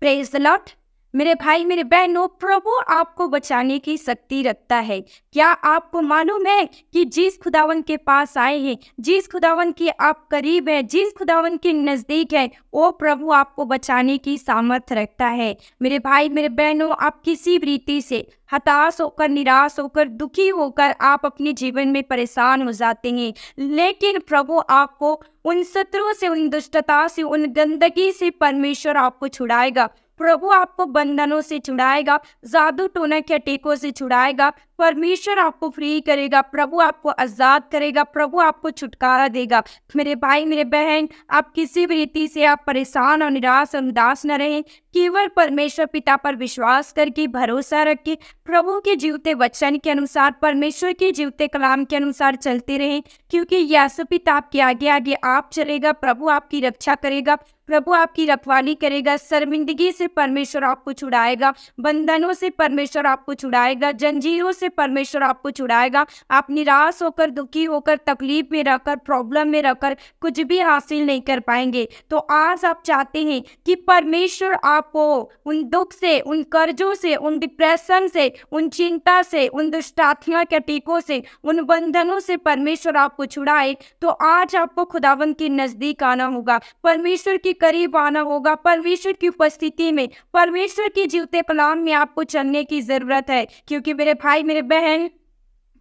Praise the Lord. मेरे भाई मेरे बहनों प्रभु आपको बचाने की शक्ति रखता है क्या आपको मालूम है कि जिस खुदावन के पास आए हैं जिस खुदावन के आप करीब हैं जिस खुदावन के नज़दीक है वो प्रभु आपको बचाने की सामर्थ्य रखता है मेरे भाई मेरे बहनों आप किसी भी रीति से हताश होकर निराश होकर दुखी होकर आप अपने जीवन में परेशान हो जाते हैं लेकिन प्रभु आपको उन शत्रुओं से उन दुष्टता से उन गंदगी से परमेश्वर आपको छुड़ाएगा प्रभु आपको बंधनों से छुड़ाएगा जादू टोने के टीकों से छुड़ाएगा परमेश्वर आपको फ्री करेगा प्रभु आपको आज़ाद करेगा प्रभु आपको छुटकारा देगा मेरे भाई मेरे बहन आप किसी भी रीति से आप परेशान और निराश और उदास न रहें केवल परमेश्वर पिता पर विश्वास करके भरोसा के प्रभु के जीवते वचन के अनुसार परमेश्वर के जीवते कलाम के अनुसार चलते रहें क्योंकि यासु पिता आपके आगे आगे आप चलेगा प्रभु आपकी रक्षा करेगा प्रभु आपकी रखवाली करेगा शर्मिंदगी से परमेश्वर आपको छुड़ाएगा बंधनों से परमेश्वर आपको छुड़ाएगा जंजीरों से से परमेश्वर आपको छुड़ाएगा आप निराश होकर दुखी होकर तकलीफ में रहकर प्रॉब्लम में रहकर कुछ भी हासिल नहीं कर पाएंगे तो आज आप चाहते हैं कि परमेश्वर आपको उन दुख से उन कर्जों से उन डिप्रेशन से उन चिंता से उन दुष्टात्मा के टीकों से उन बंधनों से परमेश्वर आपको छुड़ाए तो आज आपको खुदावन के नज़दीक आना होगा परमेश्वर के करीब आना होगा परमेश्वर की उपस्थिति में परमेश्वर के जीवते कलाम में आपको चलने की ज़रूरत है क्योंकि मेरे भाई मेरे मेरे बहन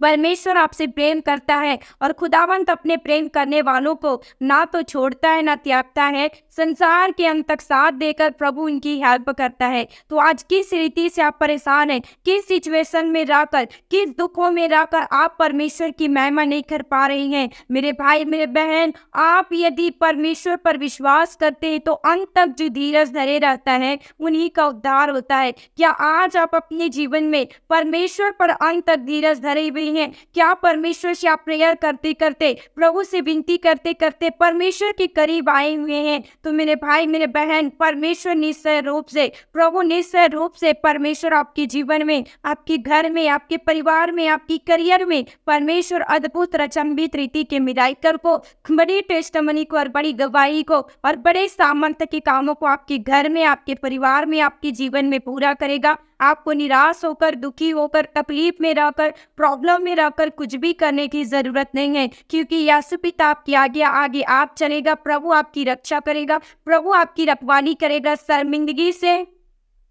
परमेश्वर आपसे प्रेम करता है और खुदावंत अपने प्रेम करने वालों को ना तो छोड़ता है ना त्यागता है संसार के अंत तक साथ देकर प्रभु इनकी हेल्प करता है तो आज किस रीति से आप परेशान हैं किस सिचुएशन में रहकर किस दुखों में रहकर आप परमेश्वर की महिमा नहीं कर पा रही हैं मेरे भाई मेरे बहन आप यदि परमेश्वर पर विश्वास करते हैं तो अंत तक जो धीरज धरे रहता है उन्हीं का उद्धार होता है क्या आज आप अपने जीवन में परमेश्वर पर अंत तक धीरज धरे हुए रही हैं क्या परमेश्वर से आप प्रेयर करते करते प्रभु से विनती करते करते परमेश्वर के करीब आए हुए हैं तो मेरे भाई मेरे बहन परमेश्वर निश्चय रूप से प्रभु निश्चय रूप से परमेश्वर आपके जीवन में आपके घर में आपके परिवार में आपकी करियर में परमेश्वर अद्भुत रचम्बित रीति के मिराइकर को बड़ी टेस्टमनी को और बड़ी गवाही को और बड़े सामर्थ्य के कामों को आपके घर में आपके परिवार में आपके जीवन में पूरा करेगा आपको निराश होकर दुखी होकर तकलीफ में रहकर प्रॉब्लम में रहकर कुछ भी करने की ज़रूरत नहीं है क्योंकि यशु पिता आपकी आगे आगे आप चलेगा प्रभु आपकी रक्षा करेगा प्रभु आपकी रखवाली करेगा शर्मिंदगी से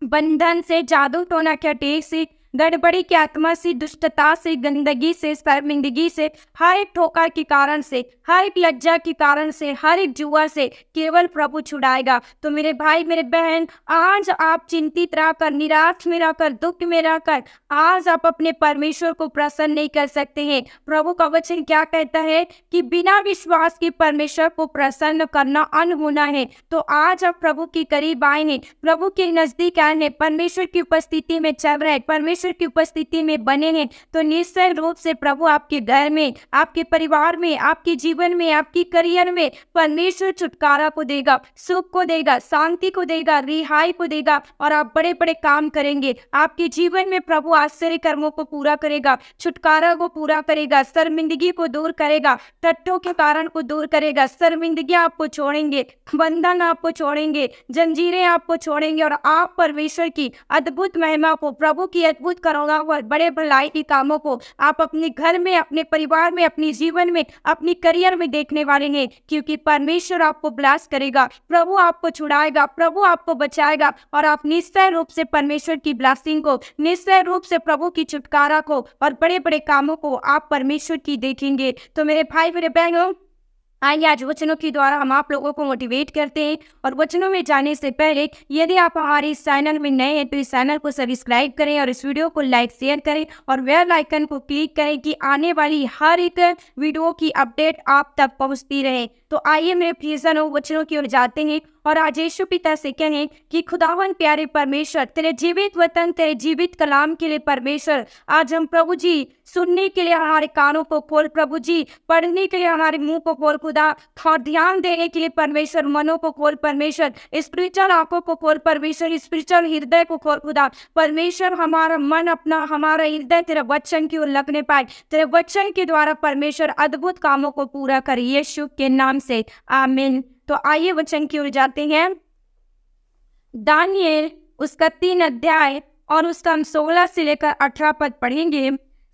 बंधन से जादू टोना क्या टेक से गड़बड़ी की आत्मा से दुष्टता से गंदगी से शर्मिंदगी से हर एक ठोकर के कारण से हर एक लज्जा के कारण से हर एक जुआ से केवल प्रभु छुड़ाएगा तो मेरे भाई मेरे बहन आज आप चिंतित रहकर निराश में रहकर दुख में रहकर आज आप अपने परमेश्वर को प्रसन्न नहीं कर सकते हैं प्रभु का वचन क्या कहता है कि बिना विश्वास के परमेश्वर को प्रसन्न करना अन होना है तो आज आप प्रभु के करीब आए हैं प्रभु के नजदीक आए हैं परमेश्वर की उपस्थिति में चल रहे परमेश्वर परमेश्वर की उपस्थिति में बने हैं तो निश्चय रूप से प्रभु आपके घर में आपके परिवार में आपके जीवन में आपकी करियर में परमेश्वर छुटकारा को देगा सुख को देगा शांति को देगा रिहाई को देगा और आप बड़े बड़े काम करेंगे आपके जीवन में प्रभु आश्चर्य कर्मों को पूरा करेगा छुटकारा को पूरा करेगा शर्मिंदगी को दूर करेगा तट्टों के कारण को दूर करेगा शर्मिंदगी आपको छोड़ेंगे बंधन आपको छोड़ेंगे जंजीरें आपको छोड़ेंगे और आप परमेश्वर की अद्भुत महिमा को प्रभु की अद्भुत मजबूत करूंगा और बड़े भलाई के कामों को आप अपने घर में अपने परिवार में अपने जीवन में अपनी करियर में देखने वाले हैं क्योंकि परमेश्वर आपको ब्लास करेगा प्रभु आपको छुड़ाएगा प्रभु आपको बचाएगा और आप निश्चय रूप से परमेश्वर की ब्लासिंग को निश्चय रूप से प्रभु की छुटकारा को और बड़े बड़े कामों को आप परमेश्वर की देखेंगे तो मेरे भाई मेरे बहनों आइए आज वचनों के द्वारा हम आप लोगों को मोटिवेट करते हैं और वचनों में जाने से पहले यदि आप हमारे इस चैनल में नए हैं तो इस चैनल को सब्सक्राइब करें और इस वीडियो को लाइक शेयर करें और वेल आइकन को क्लिक करें कि आने वाली हर एक वीडियो की अपडेट आप तक पहुंचती रहे तो आइए मेरे प्रियजन वचनों की ओर जाते हैं और आज यीशु पिता से कहें कि खुदावन प्यारे परमेश्वर तेरे जीवित वतन तेरे जीवित कलाम के लिए परमेश्वर आज हम प्रभु जी सुनने के लिए हमारे कानों को खोल प्रभु जी पढ़ने के लिए हमारे मुंह को खोल खुदा और ध्यान देने के लिए परमेश्वर मनों को खोल परमेश्वर स्पिरिचुअल आंखों को खोल परमेश्वर स्पिरिचुअल हृदय को खोल खुदा परमेश्वर हमारा मन अपना हमारा हृदय तेरे वचन की ओर लगने पाए तेरे वचन के द्वारा परमेश्वर अद्भुत कामों को पूरा करे यीशु के नाम नाम से आमिन तो आइए वचन की ओर जाते हैं दानियल उसका तीन अध्याय और उसका हम सोलह से लेकर अठारह पद पढ़ेंगे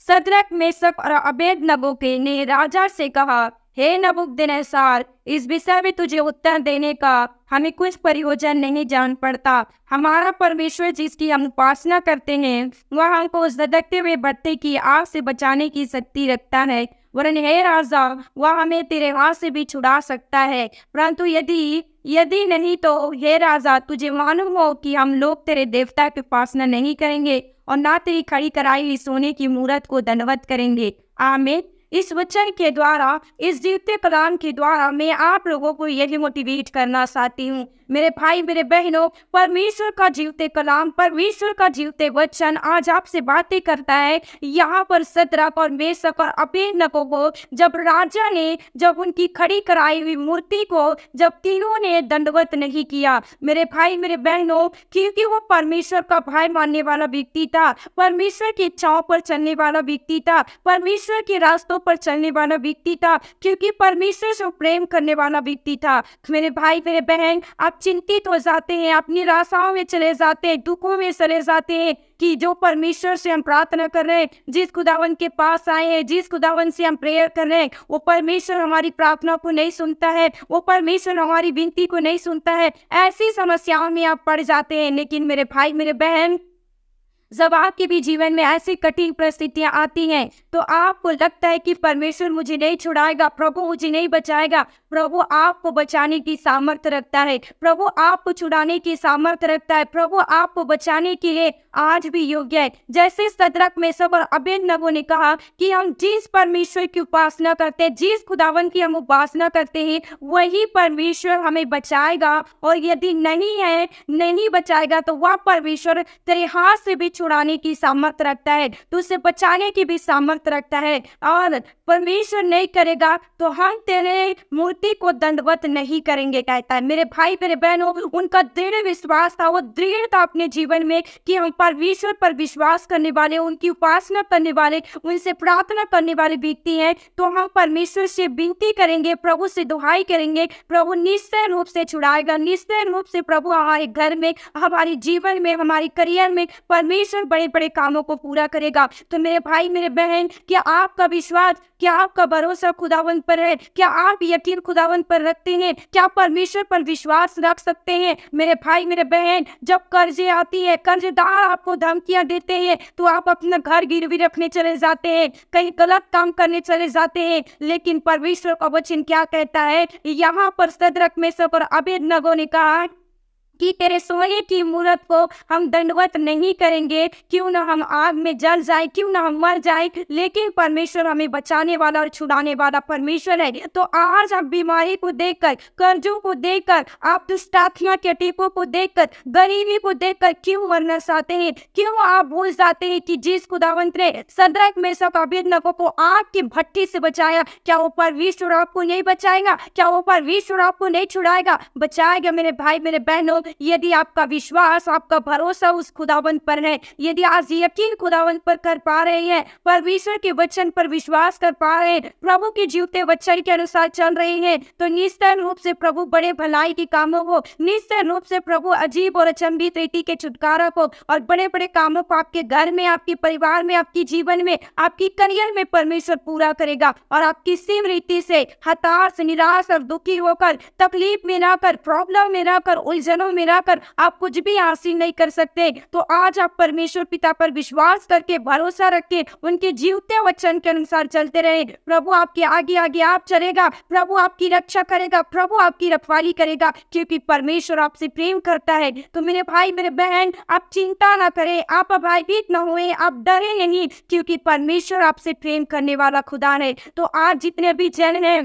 सदरक मेसक और अबेद के ने राजा से कहा हे दिन इस विषय में तुझे उत्तर देने का हमें कुछ परियोजन नहीं जान पड़ता हमारा परमेश्वर जिसकी हम उपासना करते हैं वह हमको उस धदकते हुए बढ़ते की आग से बचाने की शक्ति रखता है वरन हे राजा वह हमें तेरे हाथ से भी छुड़ा सकता है परंतु यदि यदि नहीं तो हे राजा तुझे मालूम हो कि हम लोग तेरे देवता की उपासना नहीं करेंगे और ना तेरी खड़ी कराई हुई सोने की मूर्त को दंडवत करेंगे आमिर इस वचन के द्वारा इस जीवते प्रदान के द्वारा मैं आप लोगों को यही मोटिवेट करना चाहती हूँ मेरे भाई मेरे बहनों परमेश्वर का जीवते कलाम परमेश्वर का जीवते वचन आज आपसे बातें करता है यहाँ पर सदरा और मेसक और नको को जब राजा ने जब उनकी खड़ी कराई हुई मूर्ति को जब तीनों ने दंडवत नहीं किया मेरे भाई मेरे बहनों क्योंकि वो परमेश्वर का भाई मानने वाला व्यक्ति था परमेश्वर की इच्छाओं पर चलने वाला व्यक्ति था परमेश्वर के रास्तों पर चलने वाला व्यक्ति था क्योंकि परमेश्वर से प्रेम करने वाला व्यक्ति था मेरे भाई मेरे बहन आप चिंतित हो जाते हैं आप निराशाओं में चले जाते हैं दुखों में चले जाते हैं कि जो परमेश्वर से हम प्रार्थना कर रहे हैं जिस खुदावन के पास आए हैं जिस खुदावन से हम प्रेयर कर रहे हैं वो परमेश्वर हमारी प्रार्थना को नहीं सुनता है वो परमेश्वर हमारी विनती को नहीं सुनता है ऐसी समस्याओं में आप पड़ जाते हैं लेकिन मेरे भाई मेरे बहन जब आपके भी जीवन में ऐसी कठिन परिस्थितियां आती हैं तो आपको लगता है कि परमेश्वर मुझे नहीं छुड़ाएगा प्रभु मुझे नहीं बचाएगा प्रभु आपको बचाने की सामर्थ्य रखता है प्रभु आपको छुड़ाने की सामर्थ्य रखता है प्रभु आपको बचाने के लिए आज भी योग्य है जैसे सदरक में सब और अबेद नगो ने कहा कि हम जिस परमेश्वर की उपासना करते हैं जिस खुदावन की हम उपासना करते हैं वही परमेश्वर हमें बचाएगा और यदि नहीं है नहीं बचाएगा तो वह परमेश्वर तेरे हाथ से भी छुड़ाने की सामर्थ्य रखता है तो उसे बचाने की भी सामर्थ्य व्रत रखता है और परमेश्वर नहीं करेगा तो हम तेरे मूर्ति को दंडवत नहीं करेंगे कहता है मेरे भाई मेरे बहनों उनका दृढ़ विश्वास था वो दृढ़ था अपने जीवन में कि हम परमेश्वर पर विश्वास करने वाले उनकी उपासना करने वाले उनसे प्रार्थना करने वाले व्यक्ति हैं तो हम परमेश्वर से विनती करेंगे प्रभु से दुहाई करेंगे प्रभु निश्चय रूप से छुड़ाएगा निश्चय रूप से प्रभु हमारे घर में हमारे जीवन में हमारे करियर में परमेश्वर बड़े बड़े कामों को पूरा करेगा तो मेरे भाई मेरे बहन क्या आपका विश्वास क्या आपका भरोसा खुदावन पर है क्या आप यकीन खुदावन पर रखते हैं क्या परमेश्वर पर विश्वास रख सकते हैं मेरे भाई मेरे बहन जब कर्जे आती है कर्जदार आपको धमकियां देते हैं तो आप अपना घर गिरवी रखने चले जाते हैं कहीं गलत काम करने चले जाते हैं लेकिन परमेश्वर का वचन क्या कहता है यहाँ पर सदरक में और अबेद नगो ने कहा कि तेरे सोने की मूर्त को हम दंडवत नहीं करेंगे क्यों ना हम आग में जल जाए क्यों ना हम मर जाए लेकिन परमेश्वर हमें बचाने वाला और छुड़ाने वाला परमेश्वर है तो आज आप बीमारी को देखकर कर्जों को देखकर आप दुष्टाथियों के टीकों को देखकर गरीबी को देखकर क्यों मरना चाहते हैं क्यों आप भूल जाते हैं कि जिस खुदावंत ने सदरक में सब अभिनकों को आग की भट्टी से बचाया क्या वो विश्व आपको नहीं बचाएगा क्या वो विश्व आपको नहीं छुड़ाएगा बचाएगा मेरे भाई मेरे बहनों यदि आपका विश्वास आपका भरोसा उस खुदावन पर है यदि आज यकीन खुदावन पर कर पा रहे हैं परमेश्वर के वचन पर विश्वास कर पा रहे हैं प्रभु के जीवते वचन के अनुसार चल रहे हैं तो निश्चय रूप से प्रभु बड़े भलाई के कामों को निश्चय रूप से प्रभु अजीब और अचंभित रीति के छुटकारा को और बड़े बड़े कामों को आपके घर में आपके परिवार में आपके जीवन में आपकी करियर में परमेश्वर पूरा करेगा और आप किसी रीति से हताश निराश और दुखी होकर तकलीफ में ना कर प्रॉब्लम में ना कर उलझनों मिलाकर आप कुछ भी हासिल नहीं कर सकते तो आज आप परमेश्वर पिता पर विश्वास करके भरोसा रख के उनके जीवते वचन के अनुसार चलते रहे प्रभु आपके आगे आगे आप चलेगा प्रभु आपकी रक्षा करेगा प्रभु आपकी रखवाली करेगा क्योंकि परमेश्वर आपसे प्रेम करता है तो मेरे भाई मेरे बहन आप चिंता ना करें आप अभयभीत न हुए आप डरे नहीं क्योंकि परमेश्वर आपसे प्रेम करने वाला खुदा है तो आज जितने भी जन हैं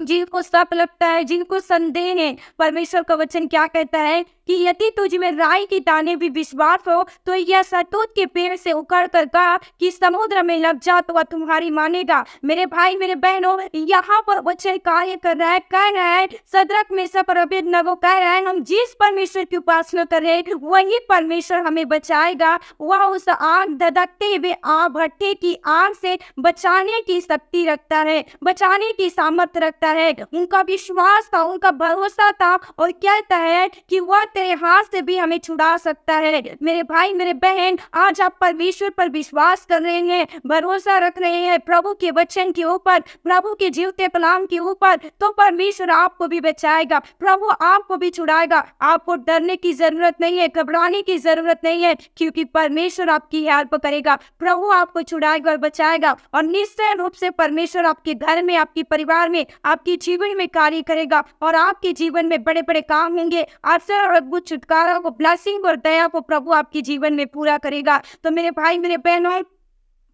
जिनको सप लगता है जिनको संदेह है परमेश्वर का वचन क्या कहता है कि यदि तुझ में राय के दाने भी विश्वास हो तो यह सतूत के पेड़ से उखड़ कर कहा कि समुद्र में लग जा तो वह तुम्हारी मानेगा मेरे भाई मेरे बहनों यहाँ पर वचन कार्य कर रहा है कह रहा है सदरक में सब रबीद नगो कह रहा है हम जिस परमेश्वर की उपासना कर रहे हैं वही परमेश्वर हमें बचाएगा वह उस आग धधकते हुए आग भट्टे की आग से बचाने की शक्ति रखता है बचाने की सामर्थ्य रखता है कहता है उनका विश्वास था उनका भरोसा था और कहता है कि वह तेरे हाथ से भी हमें छुड़ा सकता है मेरे भाई मेरे बहन आज आप परमेश्वर पर विश्वास कर रहे हैं भरोसा रख रहे हैं प्रभु के वचन के ऊपर प्रभु के जीवते कलाम के ऊपर तो परमेश्वर आपको भी बचाएगा प्रभु आपको भी छुड़ाएगा आपको डरने की जरूरत नहीं है घबराने की जरूरत नहीं है क्योंकि परमेश्वर आपकी हेल्प करेगा प्रभु आपको छुड़ाएगा और बचाएगा और निश्चय रूप से परमेश्वर आपके घर में आपके परिवार में आपकी जीवन में कार्य करेगा और आपके जीवन में बड़े बड़े काम होंगे अवसर और अद्भुत छुटकारा को ब्लैसिंग और दया को प्रभु आपके जीवन में पूरा करेगा तो मेरे भाई मेरे बहनों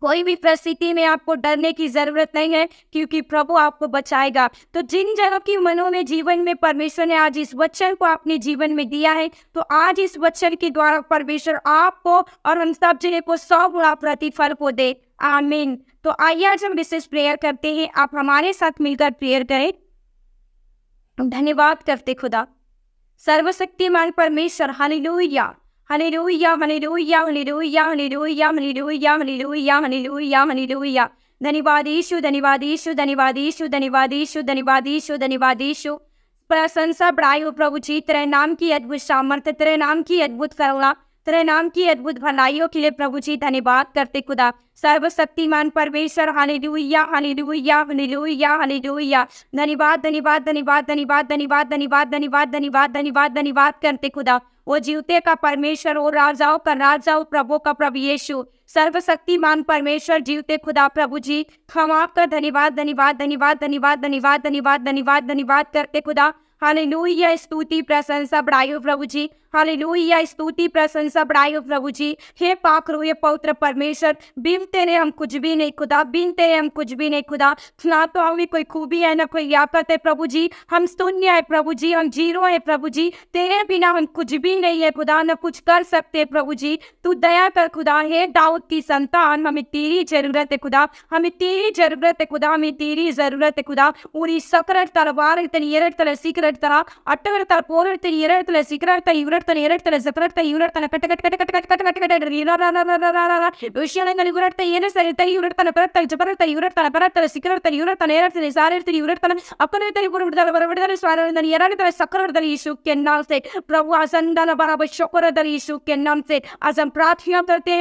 कोई भी परिस्थिति में आपको डरने की जरूरत नहीं है क्योंकि प्रभु आपको बचाएगा तो जिन जगह की मनों में जीवन में परमेश्वर ने आज इस वचन को अपने जीवन में दिया है तो आज इस वचन के द्वारा परमेश्वर आपको और हम सब जिले को सौ गुणा प्रतिफल को दे आमीन तो आइए आज हम विशेष प्रेयर करते हैं आप हमारे साथ मिलकर प्रेयर करें धन्यवाद करते खुदा सर्वशक्तिमान परमेश्वर hallelujah Hallelujah, hallelujah, hallelujah, hallelujah, hallelujah, hallelujah, hallelujah, hallelujah. धन्यवाद ईशु धन्यवाद ईशु धन्यवाद ईशु धन्यवाद ईशु धन्यवाद ईशु धन्यवाद ईशु प्रशंसा बढ़ाई हो प्रभु जी तेरे नाम की अद्भुत सामर्थ्य तेरे नाम की अद्भुत करुणा तेरे नाम की अद्भुत भलाइयों के लिए प्रभु जी धन्यवाद करते खुदा सर्वशक्तिमान परमेश्वर हालेलुया हालेलुया हालेलुया हालेलुया धन्यवाद धन्यवाद धन्यवाद धन्यवाद धन्यवाद धन्यवाद धन्यवाद धन्यवाद धन्यवाद धन्यवाद करते खुदा वो जीवते का परमेश्वर और राजाओं का राजा और प्रभु का प्रभु यीशु सर्वशक्तिमान परमेश्वर जीवते खुदा प्रभु जी हम आपका धन्यवाद धन्यवाद धन्यवाद धन्यवाद धन्यवाद धन्यवाद धन्यवाद धन्यवाद करते खुदा हालेलुया स्तुति प्रशंसा बढ़ाई प्रभु जी हालेलुया स्तुति प्रशंसा बढ़ाई हो प्रभु जी हे पाखरू ये पवित्र परमेश्वर बिन तेरे हम कुछ भी नहीं खुदा बिन तेरे हम कुछ भी नहीं खुदा ना तो हमें कोई खूबी है ना कोई याकत है प्रभु जी हम शून्य है प्रभु जी हम जीरो है प्रभु जी तेरे बिना हम कुछ भी नहीं है खुदा ना कुछ कर सकते प्रभु जी तू दया कर खुदा हे दाऊद की संतान हमें तेरी जरूरत है खुदा हमें तेरी जरूरत है खुदा हमें तेरी जरूरत है खुदा उरी सकरड़ तलवार तन एरड़ तल सीकरड़ तरह अटगड़ तरह ಗುರಾಡ್ತಾನೆ ಎರಡ್ತಾನೆ ಸಕರಾಡ್ತಾನೆ ಇವರಾಡ್ತಾನೆ ಕಟ್ಟ ಕಟ್ಟ ಕಟ್ಟ ಕಟ್ಟ ಕಟ್ಟ ಕಟ್ಟ ಕಟ್ಟ ಕಟ್ಟ ವಿಷಯಗಳಲ್ಲಿ ಗುರಾಡ್ತಾನೆ ಏನೇ ಸರಿ ತೈ ಇವರಾಡ್ತಾನೆ ಬರತ್ತಾನೆ ಜಬರತ್ತಾನೆ ಇವರಾಡ್ತಾನೆ ಬರತ್ತಾನೆ ಸಿಕ್ಕರಾಡ್ತಾನೆ ಇವರಾಡ್ತಾನೆ ಏನಾಡ್ತಾನೆ ಸಾರ್ ಇರ್ತೀನಿ ಇವರಾಡ್ತಾನೆ ಅಪ್ಪನ ಇರ್ತಾನೆ ಗುರು ಬಿಡ್ತಾರೆ ಬರಬಿಡ್ತಾರೆ ಸ್ವಾರ ನಾನು ಏನಾಡ್ತಾರೆ ಸಕ್ಕರ ಇರ್ತಾರೆ ಯीशु के नाम से प्रभु आसंदाना बराबर शुक्र यीशु के नाम से आज हम प्रार्थना करते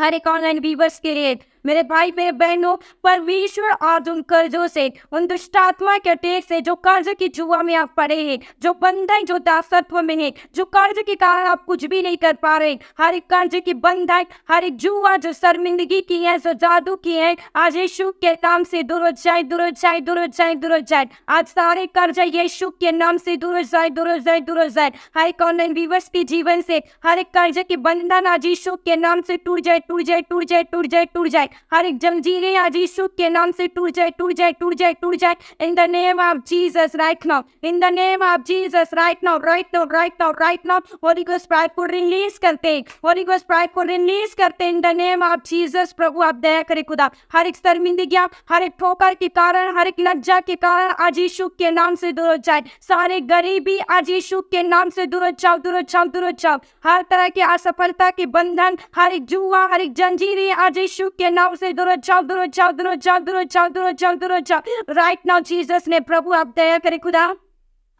हर एक ऑनलाइन व्यूवर्स के लिए मेरे भाई मेरे बहनों परमेश्वर आज उन कर्जों से उन दुष्टात्मा के टेक से जो कर्ज की जुआ में आप पड़े हैं जो बंधन जो दासत्व में है जो कर्ज के कारण आप कुछ भी नहीं कर पा रहे हर एक कर्ज की बंधन हर एक जुआ जो शर्मिंदगी की है जो जादू की है आज यीशु के नाम से दूर हो जाए दूर हो जाए दूर हो जाए दूर हो जाए आज सारे कर्ज यीशु के नाम से दूर हो जाए दूर हो जाए दूर हो जाए हर एक ऑनलाइन व्यूवर्स के जीवन से हर एक कर्ज के बंधन आज यीशु के नाम से टूट जाए टूट जाए टूट जाए टूट जाए टूट जाए हर एक जंजीर आज यीशु के नाम से टूट जाए टूट जाए टूट जाए टूट जाए in the name of Jesus right now in the name of Jesus right now right now right now right now holy ghost pride को रिलीज करते हैं होली गोस्ट प्राइड को रिलीज करते हैं in the name of Jesus प्रभु आप दया करें खुदा हर एक शर्मिंदगी हर एक ठोकर के कारण हर एक लज्जा के कारण आज यीशु के नाम से दूर जाए सारे गरीबी आज यीशु के नाम से दूर जाओ दूर जाओ दूर जाओ हर तरह के असफलता के बंधन हर एक जुआ हर एक जंजीरें आज यीशु के नाम पावर से इधर अच्छा उधर अच्छा उधर अच्छा उधर अच्छा उधर अच्छा उधर अच्छा राइट नाउ जीसस ने प्रभु आप दया करे खुदा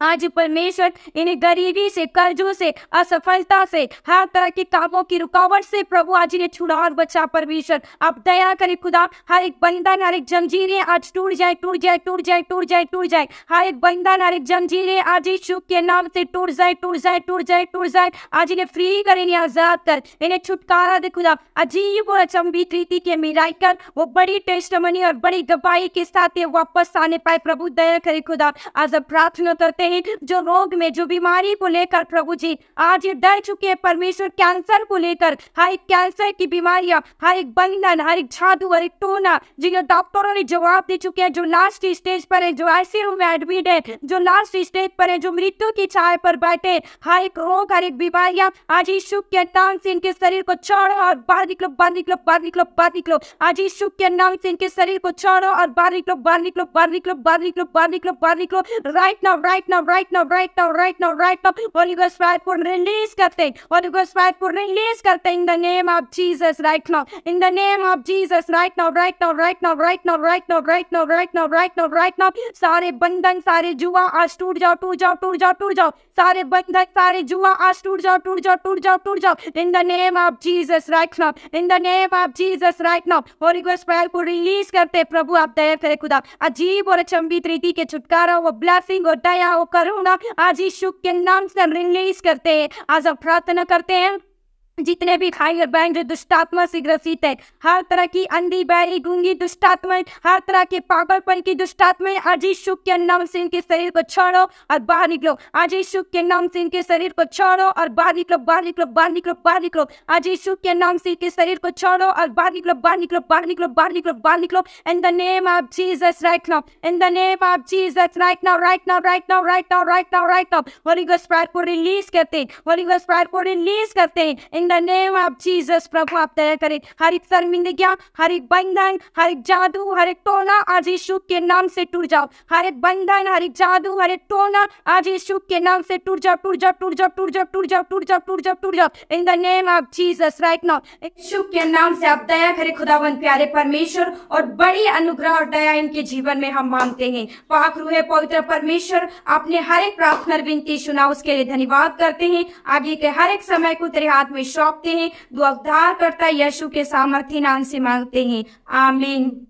आज परमेश्वर इन गरीबी से कर्जों से असफलता से हर तरह के कामों की रुकावट से प्रभु आज इन्हें छुड़ा और बचा परमेश्वर आप दया करें खुदा हर एक बंधन हर एक जंजीरें आज टूट जाए टूट जाए टूट जाए टूट जाए टूट जाए हर एक बंधन हर एक जंजीरें आज यीशु के नाम से टूट जाए टूट जाए टूट जाए टूट जाए आज इन्हें फ्री कर इन्हें आजाद कर इन्हें छुटकारा दे खुदा अजीब और अचंबी रीति के मिलाई कर वो बड़ी टेस्ट और बड़ी गवाही के साथ वापस आने पाए प्रभु दया करे खुदा आज प्रार्थना करते हैं जो रोग में जो बीमारी को लेकर प्रभु जी आज ये डर चुके हैं परमेश्वर कैंसर को लेकर हर हाँ, एक कैंसर की बीमारियां हर हाँ, एक बंधन हर हाँ, एक छादू हर एक टोना जिन्हें डॉक्टरों ने जवाब दे चुके हैं जो लास्ट स्टेज पर है जो आईसीयू में एडमिट है जो लास्ट स्टेज पर है जो मृत्यु की छाय पर बैठे हर एक रोग हर एक बीमारियां आज यीशु के नाम से इनके शरीर को छोड़ो और बाहर निकलो बाहर निकलो बाहर निकलो बाहर निकलो आज सुख के नाम से इनके शरीर को छोड़ो और बाहर निकलो बाहर निकलो बाहर निकलो बाहर निकलो बाहर निकलो बाहर निकलो right now right now now right now right now right now right now holy ghost fire को रिलीज करते हैं होली गोस्ट फायर को रिलीज करते हैं in the name of Jesus right now in the name of Jesus right now right now right now right now right now right now right now right now right now सारे बंधन सारे जुआ आज टूट जाओ टूट जाओ टूट जाओ टूट जाओ सारे बंधन सारे जुआ आज टूट जाओ टूट जाओ टूट जाओ टूट जाओ in the name of Jesus right now in the name of Jesus right now holy ghost fire को रिलीज करते प्रभु आप दया करे खुदा अजीब और अचंभित रीति के छुटकारा वो ब्लैसिंग और दया हो करुणा आज ईशु के नाम से रिलीज करते हैं आज हम प्रार्थना करते हैं जितने भी खाई बैंड दुष्टात्मा से ग्रसित है हर तरह की अंधी बैरी गूंगी दुष्टात्मा हर तरह के पागलपन की दुष्टात्मा आज यीशु के नाम से इनके शरीर को छोड़ो और बाहर निकलो आज यीशु के नाम से इनके शरीर को छोड़ो और बाहर निकलो बाहर निकलो बाहर निकलो बाहर निकलो आज यीशु के नाम से इनके शरीर को छोड़ो और बाहर निकलो बाहर निकलो बाहर निकलो बाहर निकलो बाहर निकलो in the name of Jesus right now in the name of Jesus right now right now right now right now right now right now holy ghost को रिलीज करते हैं होली गोस्ट को रिलीज करते हैं द नेम ऑफ जीसस प्रभु आप दया करें हर एक शर्मिंदगी हर एक बंधन हर एक जादू हर एक टोना आज यीशु के नाम से टूट जाओ हर एक बंधन हर एक जादू हर एक टोना आज यीशु के नाम से टूट जाओ टूट जाओ टूट जाओ टूट जाओ टूट जाओ टूट जाओ टूट जाओ टूट जाओ in the name of Jesus right now Yeshu के नाम से आप दया करें खुदावन प्यारे परमेश्वर और बड़ी अनुग्रह और दया इनके जीवन में हम मांगते हैं पाक रूहे पवित्र परमेश्वर अपने हर एक प्रार्थना विनती सुना उसके लिए धन्यवाद करते हैं आगे के हर एक समय को तेरे हाथ में सौंपते हैं जो अवधार करता यशु के सामर्थ्य नाम से मांगते हैं आमीन